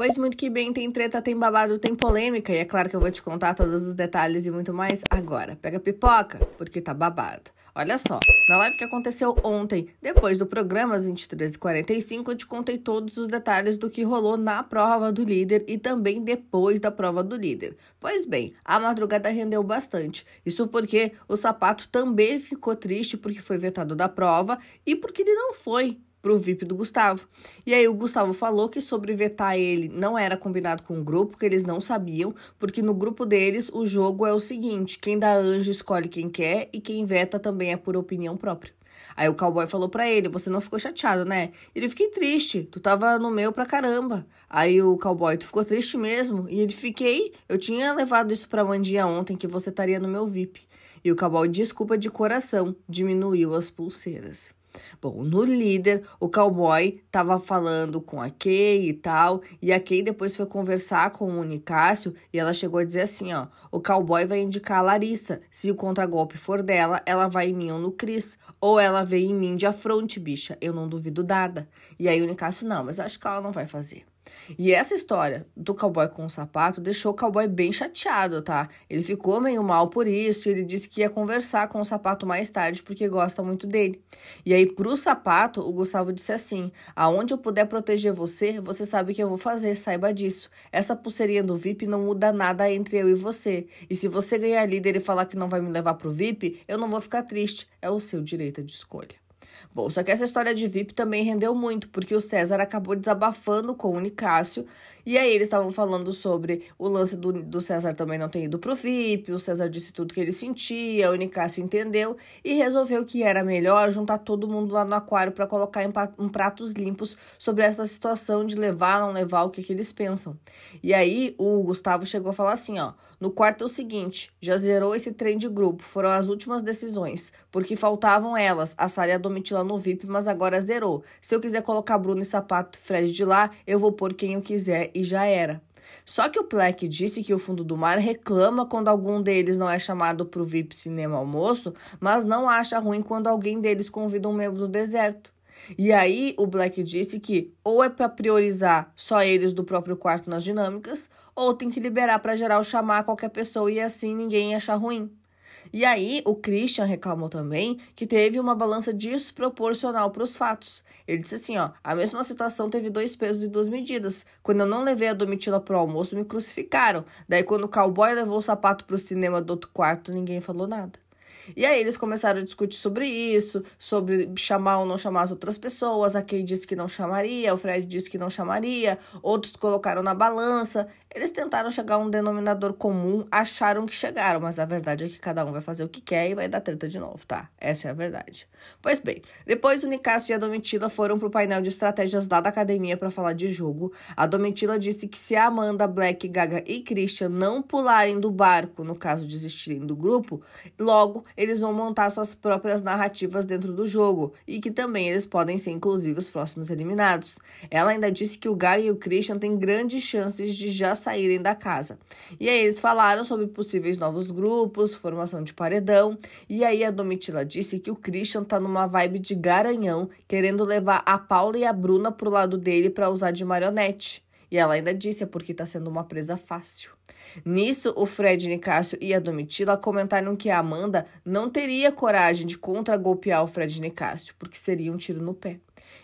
Pois muito que bem, tem treta, tem babado, tem polêmica, e é claro que eu vou te contar todos os detalhes e muito mais agora. Pega pipoca, porque tá babado. Olha só, na live que aconteceu ontem, depois do programa às 23h45, eu te contei todos os detalhes do que rolou na prova do líder e também depois da prova do líder. Pois bem, a madrugada rendeu bastante. Isso porque o sapato também ficou triste porque foi vetado da prova e porque ele não foi pro VIP do Gustavo. E aí o Gustavo falou que sobre vetar ele não era combinado com o grupo, que eles não sabiam, porque no grupo deles o jogo é o seguinte, quem dá anjo escolhe quem quer e quem veta também é por opinião própria. Aí o cowboy falou para ele: Você não ficou chateado, né? Ele fiquei triste, tu tava no meu pra caramba. Aí o cowboy, tu ficou triste mesmo? E ele fiquei, eu tinha levado isso pra Mandinha ontem, que você estaria no meu VIP. E o cowboy, desculpa de coração, diminuiu as pulseiras. Bom, no líder, o cowboy estava falando com a Kay e tal, e a Kay depois foi conversar com o Nicásio e ela chegou a dizer assim, ó, o cowboy vai indicar a Larissa, se o contragolpe for dela, ela vai em mim ou no Cris, ou ela vem em mim de afronte, bicha, eu não duvido nada. E aí o Nicásio, não, mas acho que ela não vai fazer. E essa história do cowboy com o sapato deixou o cowboy bem chateado, tá? Ele ficou meio mal por isso, ele disse que ia conversar com o sapato mais tarde porque gosta muito dele. E aí, pro sapato, o Gustavo disse assim: Aonde eu puder proteger você, você sabe que eu vou fazer, saiba disso. Essa pulseirinha do VIP não muda nada entre eu e você. E se você ganhar líder e falar que não vai me levar pro VIP, eu não vou ficar triste. É o seu direito de escolha. Bom, só que essa história de VIP também rendeu muito, porque o César acabou desabafando com o Nicásio, e aí eles estavam falando sobre o lance do, do César também não ter ido pro VIP, o César disse tudo que ele sentia, o Nicásio entendeu e resolveu que era melhor juntar todo mundo lá no aquário para colocar em, em, pratos limpos sobre essa situação de levar, não levar, o que, que eles pensam. E aí o Gustavo chegou a falar assim, ó, no quarto é o seguinte, já zerou esse trem de grupo, foram as últimas decisões, porque faltavam elas, a Sara e a Domitila gente lá no VIP, mas agora zerou. Se eu quiser colocar Bruno e Sapato Fred de lá, eu vou pôr quem eu quiser e já era. Só que o Black disse que o fundo do mar reclama quando algum deles não é chamado para o VIP cinema almoço, mas não acha ruim quando alguém deles convida um membro do deserto. E aí o Black disse que ou é para priorizar só eles do próprio quarto nas dinâmicas, ou tem que liberar para geral chamar qualquer pessoa e assim ninguém achar ruim. E aí, o Christian reclamou também que teve uma balança desproporcional para os fatos. Ele disse assim, ó, a mesma situação teve dois pesos e duas medidas. Quando eu não levei a domitila para o almoço, me crucificaram. Daí, quando o cowboy levou o sapato para o cinema do outro quarto, ninguém falou nada. E aí eles começaram a discutir sobre isso, sobre chamar ou não chamar as outras pessoas. A Kay disse que não chamaria, o Fred disse que não chamaria, outros colocaram na balança. Eles tentaram chegar a um denominador comum, acharam que chegaram, mas a verdade é que cada um vai fazer o que quer e vai dar treta de novo, tá? Essa é a verdade. Pois bem, depois o Nicasso e a Domitila foram pro painel de estratégias lá da academia para falar de jogo. A Domitila disse que se a Amanda, Black, Gaga e Christian não pularem do barco, no caso desistirem do grupo, logo eles vão montar suas próprias narrativas dentro do jogo e que também eles podem ser inclusive os próximos eliminados. Ela ainda disse que o Gaga e o Christian têm grandes chances de já saírem da casa. E aí eles falaram sobre possíveis novos grupos, formação de paredão, e aí a Domitila disse que o Christian tá numa vibe de garanhão, querendo levar a Paula e a Bruna pro lado dele para usar de marionete. E ela ainda disse é porque tá sendo uma presa fácil. Nisso, o Fred Nicásio e a Domitila comentaram que a Amanda não teria coragem de contra-golpear o Fred Nicásio, porque seria um tiro no pé.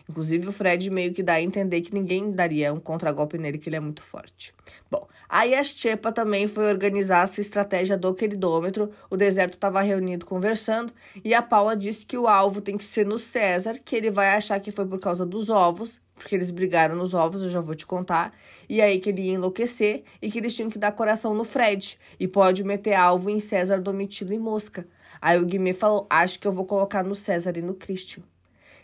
Inclusive, o Fred meio que dá a entender que ninguém daria um contragolpe nele, que ele é muito forte. Bom, aí a Chepa também foi organizar essa estratégia do queridômetro. O deserto estava reunido conversando e a Paula disse que o alvo tem que ser no César, que ele vai achar que foi por causa dos ovos porque eles brigaram nos ovos, eu já vou te contar. E aí que ele ia enlouquecer e que eles tinham que dar coração no Fred. E pode meter alvo em César, Domitila e Mosca. Aí o Guimê falou: Acho que eu vou colocar no César e no Cristian.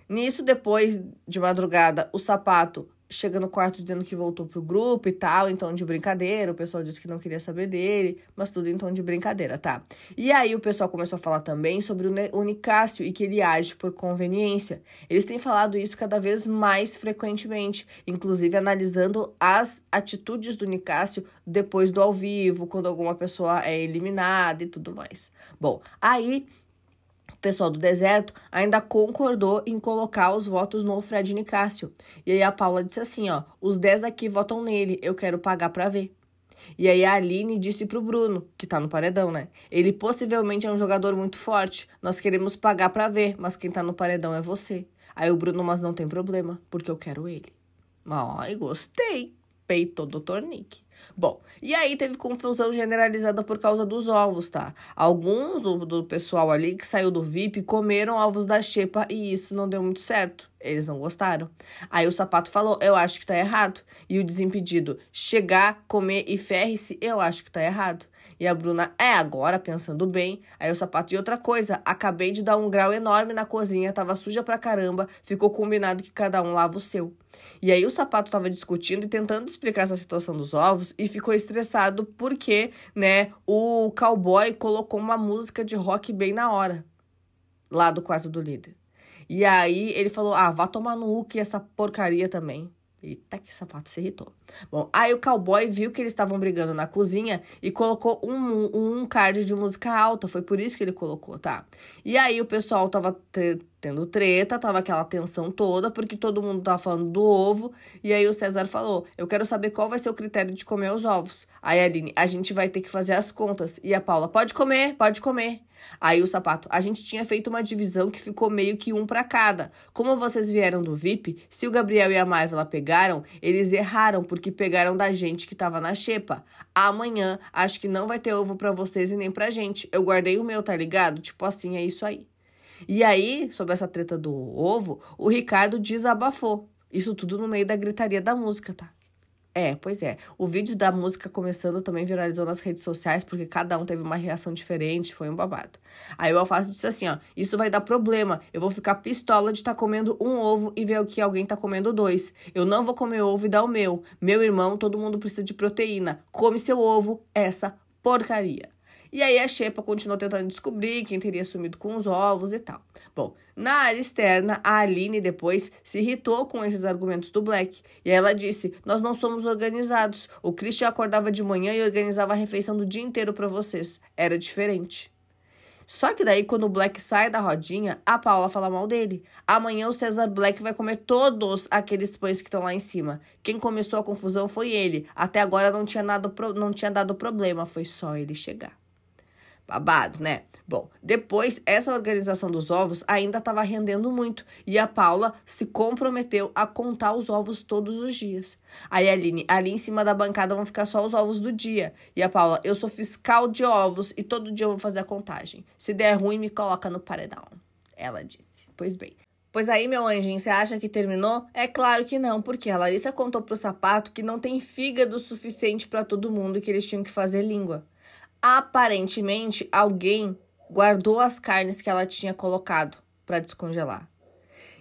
Nisso, depois de madrugada, o sapato chega no quarto dizendo que voltou pro grupo e tal, em tom de brincadeira. O pessoal disse que não queria saber dele, mas tudo em tom de brincadeira, tá? E aí o pessoal começou a falar também sobre o Nicásio e que ele age por conveniência. Eles têm falado isso cada vez mais frequentemente, inclusive analisando as atitudes do Nicásio depois do ao vivo, quando alguma pessoa é eliminada e tudo mais. Bom, aí pessoal do deserto ainda concordou em colocar os votos no Fredini Nicásio. E aí a Paula disse assim, ó, os 10 aqui votam nele, eu quero pagar pra ver. E aí a Aline disse pro Bruno, que tá no paredão, né? Ele possivelmente é um jogador muito forte, nós queremos pagar pra ver, mas quem tá no paredão é você. Aí o Bruno, mas não tem problema, porque eu quero ele. Ai, gostei. Peitou Dr. Nick. Bom, e aí teve confusão generalizada por causa dos ovos, tá? Alguns do, do pessoal ali que saiu do VIP comeram ovos da Xepa e isso não deu muito certo. Eles não gostaram. Aí o sapato falou: Eu acho que tá errado. E o desimpedido: Chegar, comer e ferre-se, eu acho que tá errado. E a Bruna, é agora, pensando bem. Aí o sapato, e outra coisa, acabei de dar um grau enorme na cozinha, tava suja pra caramba, ficou combinado que cada um lava o seu. E aí o sapato tava discutindo e tentando explicar essa situação dos ovos e ficou estressado porque, né, o cowboy colocou uma música de rock bem na hora, lá do quarto do líder. E aí ele falou: ah, vá tomar no U essa porcaria também. Eita, que sapato se irritou. Bom, aí o cowboy viu que eles estavam brigando na cozinha e colocou um, um card de música alta. Foi por isso que ele colocou, tá? E aí o pessoal tava tendo treta, tava aquela tensão toda, porque todo mundo tava falando do ovo. E aí o César falou: Eu quero saber qual vai ser o critério de comer os ovos. Aí, Aline, a gente vai ter que fazer as contas. E a Paula, pode comer, pode comer. Aí o sapato, a gente tinha feito uma divisão que ficou meio que um para cada. Como vocês vieram do VIP, se o Gabriel e a Marvela pegaram, eles erraram porque pegaram da gente que tava na xepa. Amanhã, acho que não vai ter ovo para vocês e nem pra gente. Eu guardei o meu, tá ligado? Tipo assim, é isso aí. E aí, sobre essa treta do ovo, o Ricardo desabafou. Isso tudo no meio da gritaria da música, tá? É, pois é. O vídeo da música começando também viralizou nas redes sociais, porque cada um teve uma reação diferente, foi um babado. Aí o Alface disse assim, ó, isso vai dar problema, eu vou ficar pistola de estar tá comendo um ovo e ver o que alguém tá comendo dois. Eu não vou comer ovo e dar o meu. Meu irmão, todo mundo precisa de proteína. Come seu ovo, essa porcaria. E aí a Shepa continuou tentando descobrir quem teria sumido com os ovos e tal. Bom, na área externa, a Aline depois se irritou com esses argumentos do Black. E ela disse: Nós não somos organizados. O Christian acordava de manhã e organizava a refeição do dia inteiro para vocês. Era diferente. Só que daí, quando o Black sai da rodinha, a Paula fala mal dele. Amanhã o César Black vai comer todos aqueles pães que estão lá em cima. Quem começou a confusão foi ele. Até agora não tinha, nada não tinha dado problema, foi só ele chegar. Babado, né? Bom, depois essa organização dos ovos ainda estava rendendo muito e a Paula se comprometeu a contar os ovos todos os dias. Aí a Aline, ali em cima da bancada vão ficar só os ovos do dia. E a Paula, eu sou fiscal de ovos e todo dia eu vou fazer a contagem. Se der ruim, me coloca no paredão. Ela disse. Pois bem. Pois aí, meu anjinho, você acha que terminou? É claro que não, porque a Larissa contou pro sapato que não tem fígado suficiente para todo mundo e que eles tinham que fazer língua. Aparentemente, alguém guardou as carnes que ela tinha colocado para descongelar.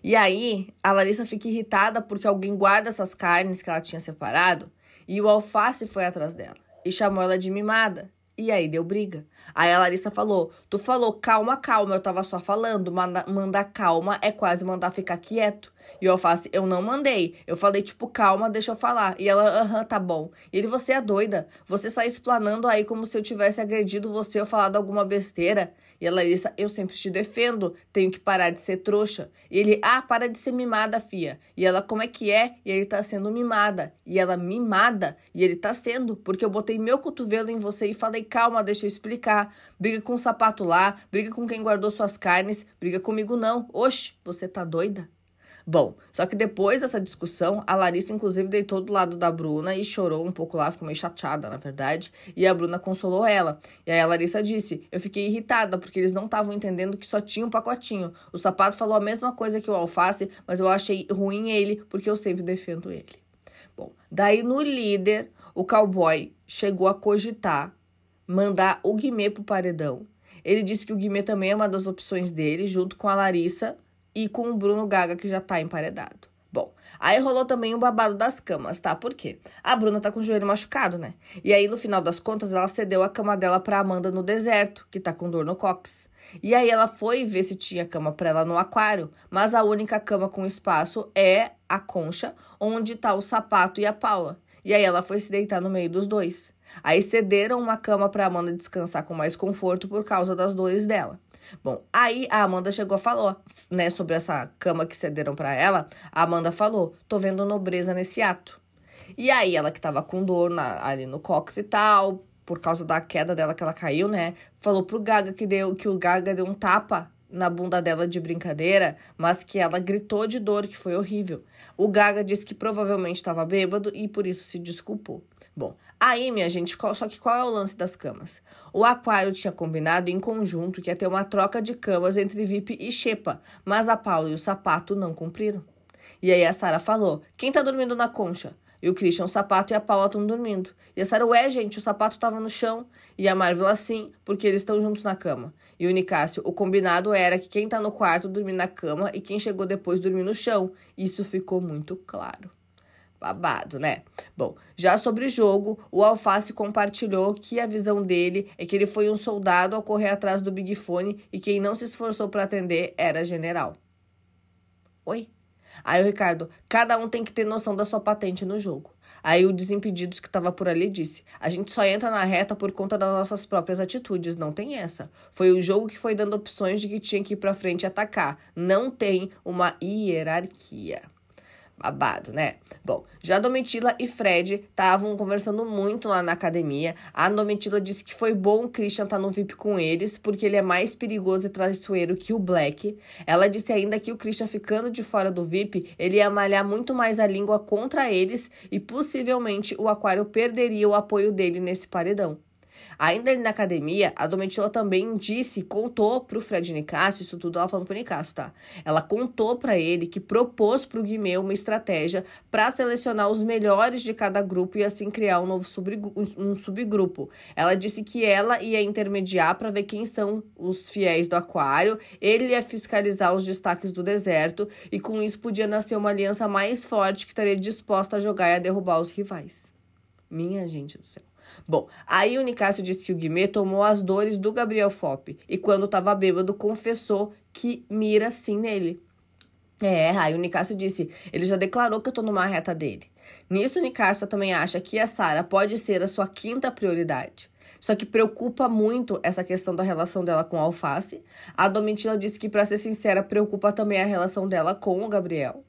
E aí, a Larissa fica irritada porque alguém guarda essas carnes que ela tinha separado e o alface foi atrás dela e chamou ela de mimada. E aí deu briga. Aí a Larissa falou: Tu falou calma, calma, eu tava só falando. Manda, mandar calma é quase mandar ficar quieto. E o Alface, eu não mandei. Eu falei, tipo, calma, deixa eu falar. E ela, aham, tá bom. E ele, você é doida. Você sai explanando aí como se eu tivesse agredido você ou falado alguma besteira. E a Larissa, eu sempre te defendo, tenho que parar de ser trouxa. E ele, ah, para de ser mimada, fia. E ela, como é que é? E ele tá sendo mimada. E ela, mimada? E ele tá sendo, porque eu botei meu cotovelo em você e falei, calma, deixa eu explicar. Briga com o sapato lá, briga com quem guardou suas carnes, briga comigo não. Oxe, você tá doida? Bom, só que depois dessa discussão, a Larissa inclusive deitou do lado da Bruna e chorou um pouco lá, ficou meio chateada, na verdade, e a Bruna consolou ela. E aí a Larissa disse: "Eu fiquei irritada porque eles não estavam entendendo que só tinha um pacotinho. O sapato falou a mesma coisa que o alface, mas eu achei ruim ele porque eu sempre defendo ele." Bom, daí no líder, o cowboy chegou a cogitar mandar o Guimê pro paredão. Ele disse que o Guimê também é uma das opções dele, junto com a Larissa e com o Bruno Gaga, que já tá emparedado. Bom, aí rolou também o um babado das camas, tá? Por quê? A Bruna tá com o joelho machucado, né? E aí, no final das contas, ela cedeu a cama dela pra Amanda no deserto, que tá com dor no cox. E aí ela foi ver se tinha cama pra ela no aquário, mas a única cama com espaço é a concha, onde tá o sapato e a Paula. E aí ela foi se deitar no meio dos dois. Aí cederam uma cama pra Amanda descansar com mais conforto por causa das dores dela. Bom, aí a Amanda chegou e falou, né, sobre essa cama que cederam para ela. A Amanda falou: "Tô vendo nobreza nesse ato". E aí ela que tava com dor na, ali no cox e tal, por causa da queda dela que ela caiu, né? Falou pro Gaga que deu que o Gaga deu um tapa na bunda dela de brincadeira, mas que ela gritou de dor, que foi horrível. O Gaga disse que provavelmente estava bêbado e por isso se desculpou. Bom, Aí, minha gente, só que qual é o lance das camas? O Aquário tinha combinado em conjunto que ia ter uma troca de camas entre VIP e Shepa, mas a Paula e o Sapato não cumpriram. E aí a Sara falou: quem tá dormindo na concha? E o Christian, o sapato e a Paula estão dormindo. E a Sara, ué, gente, o sapato estava no chão. E a Marvel, assim, porque eles estão juntos na cama. E o Nicásio, o combinado era que quem tá no quarto dormir na cama e quem chegou depois dormir no chão. Isso ficou muito claro. Babado, né? Bom, já sobre o jogo, o Alface compartilhou que a visão dele é que ele foi um soldado ao correr atrás do Big Fone e quem não se esforçou para atender era general. Oi? Aí o Ricardo, cada um tem que ter noção da sua patente no jogo. Aí o Desimpedidos que estava por ali disse: A gente só entra na reta por conta das nossas próprias atitudes, não tem essa. Foi o jogo que foi dando opções de que tinha que ir para frente e atacar. Não tem uma hierarquia. Babado, né? Bom, já Domitila e Fred estavam conversando muito lá na academia. A Domitila disse que foi bom o Christian estar tá no VIP com eles, porque ele é mais perigoso e traiçoeiro que o Black. Ela disse ainda que o Christian ficando de fora do VIP, ele ia malhar muito mais a língua contra eles e possivelmente o Aquário perderia o apoio dele nesse paredão. Ainda na academia, a Domitila também disse, contou pro Fred Nicásio, isso tudo ela falando pro Nicásio, tá? Ela contou para ele que propôs pro Guimê uma estratégia para selecionar os melhores de cada grupo e assim criar um novo um subgrupo. Ela disse que ela ia intermediar para ver quem são os fiéis do aquário, ele ia fiscalizar os destaques do deserto e com isso podia nascer uma aliança mais forte que estaria disposta a jogar e a derrubar os rivais. Minha gente do céu. Bom, aí o Nicásio disse que o Guimê tomou as dores do Gabriel Fop e quando estava bêbado confessou que mira sim nele. É, aí o Nicásio disse, ele já declarou que eu tô numa reta dele. Nisso, o Nicásio também acha que a Sara pode ser a sua quinta prioridade. Só que preocupa muito essa questão da relação dela com a Alface. A Domitila disse que, para ser sincera, preocupa também a relação dela com o Gabriel.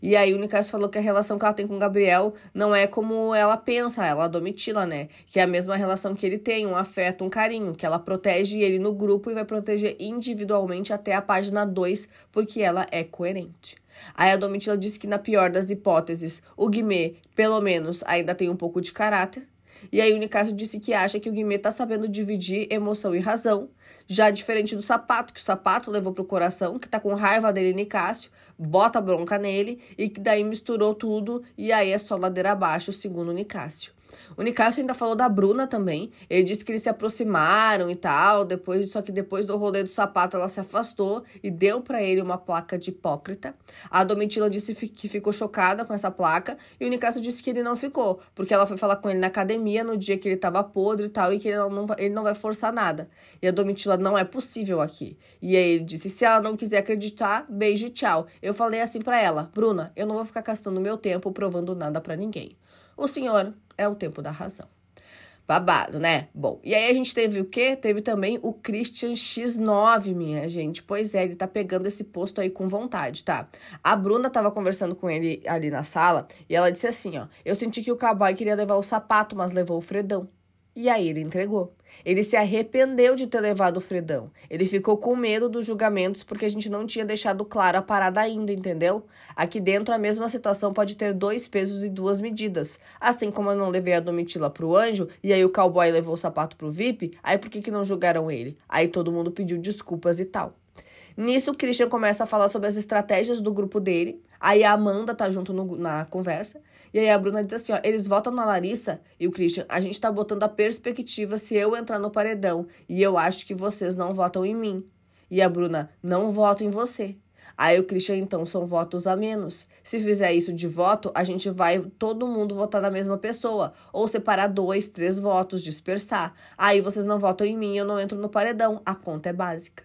E aí o Nicasso falou que a relação que ela tem com o Gabriel não é como ela pensa, ela a Domitila, né? Que é a mesma relação que ele tem, um afeto, um carinho, que ela protege ele no grupo e vai proteger individualmente até a página 2, porque ela é coerente. Aí a Domitila disse que, na pior das hipóteses, o Guimê, pelo menos, ainda tem um pouco de caráter, e aí o Nicasio disse que acha que o Guimê tá sabendo dividir emoção e razão, já diferente do sapato, que o sapato levou pro coração, que tá com raiva dele, Nicásio, bota bronca nele e que daí misturou tudo e aí é só ladeira abaixo, segundo o Nicásio. O Nicásio ainda falou da Bruna também. Ele disse que eles se aproximaram e tal, depois, só que depois do rolê do sapato ela se afastou e deu para ele uma placa de hipócrita. A Domitila disse que ficou chocada com essa placa e o Nicásio disse que ele não ficou, porque ela foi falar com ele na academia no dia que ele tava podre e tal e que ele não, ele não vai forçar nada. E a Domitila não é possível aqui. E aí ele disse: "Se ela não quiser acreditar, beijo e tchau". Eu falei assim para ela: "Bruna, eu não vou ficar gastando meu tempo provando nada para ninguém". O senhor é o tempo da razão. Babado, né? Bom, e aí a gente teve o quê? Teve também o Christian X9, minha gente. Pois é, ele tá pegando esse posto aí com vontade, tá? A Bruna tava conversando com ele ali na sala e ela disse assim, ó. Eu senti que o cowboy queria levar o sapato, mas levou o Fredão. E aí ele entregou. Ele se arrependeu de ter levado o Fredão. Ele ficou com medo dos julgamentos porque a gente não tinha deixado claro a parada ainda, entendeu? Aqui dentro a mesma situação pode ter dois pesos e duas medidas. Assim como eu não levei a Domitila pro anjo e aí o cowboy levou o sapato pro VIP, aí por que que não julgaram ele? Aí todo mundo pediu desculpas e tal. Nisso, o Christian começa a falar sobre as estratégias do grupo dele. Aí a Amanda tá junto no, na conversa. E aí a Bruna diz assim: ó, eles votam na Larissa e o Christian. A gente tá botando a perspectiva se eu entrar no paredão. E eu acho que vocês não votam em mim. E a Bruna, não voto em você. Aí o Christian, então, são votos a menos. Se fizer isso de voto, a gente vai todo mundo votar na mesma pessoa. Ou separar dois, três votos, dispersar. Aí vocês não votam em mim, eu não entro no paredão. A conta é básica.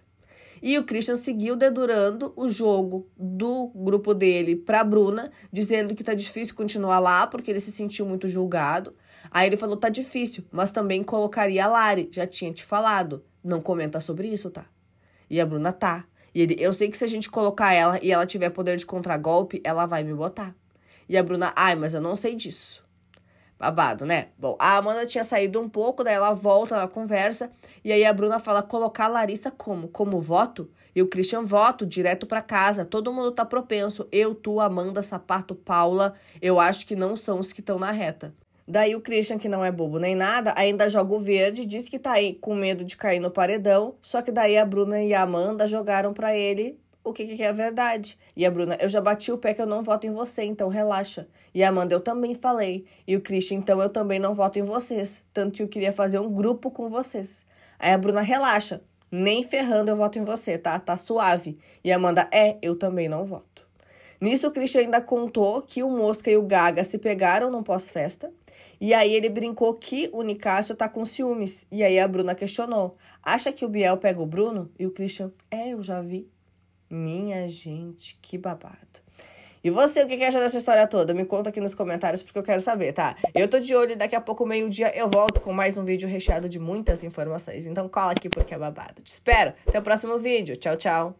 E o Christian seguiu dedurando o jogo do grupo dele pra Bruna, dizendo que tá difícil continuar lá porque ele se sentiu muito julgado. Aí ele falou: tá difícil, mas também colocaria a Lari, já tinha te falado. Não comenta sobre isso, tá? E a Bruna tá. E ele, eu sei que se a gente colocar ela e ela tiver poder de contragolpe, ela vai me botar. E a Bruna, ai, mas eu não sei disso. Babado, né? Bom, a Amanda tinha saído um pouco, daí ela volta na conversa, e aí a Bruna fala colocar a Larissa como? Como voto? E o Christian voto direto para casa. Todo mundo tá propenso. Eu, tu, Amanda, Sapato, Paula, eu acho que não são os que estão na reta. Daí o Christian, que não é bobo nem nada, ainda joga o verde, diz que tá aí com medo de cair no paredão, só que daí a Bruna e a Amanda jogaram para ele o que, que é a verdade. E a Bruna, eu já bati o pé que eu não voto em você, então relaxa. E a Amanda, eu também falei. E o Christian, então eu também não voto em vocês. Tanto que eu queria fazer um grupo com vocês. Aí a Bruna, relaxa. Nem ferrando eu voto em você, tá? Tá suave. E a Amanda, é, eu também não voto. Nisso, o Christian ainda contou que o Mosca e o Gaga se pegaram num pós-festa. E aí ele brincou que o Nicásio tá com ciúmes. E aí a Bruna questionou. Acha que o Biel pega o Bruno? E o Christian, é, eu já vi. Minha gente, que babado. E você, o que, que achou dessa história toda? Me conta aqui nos comentários porque eu quero saber, tá? Eu tô de olho e daqui a pouco, meio-dia, eu volto com mais um vídeo recheado de muitas informações. Então cola aqui porque é babado. Te espero. Até o próximo vídeo. Tchau, tchau.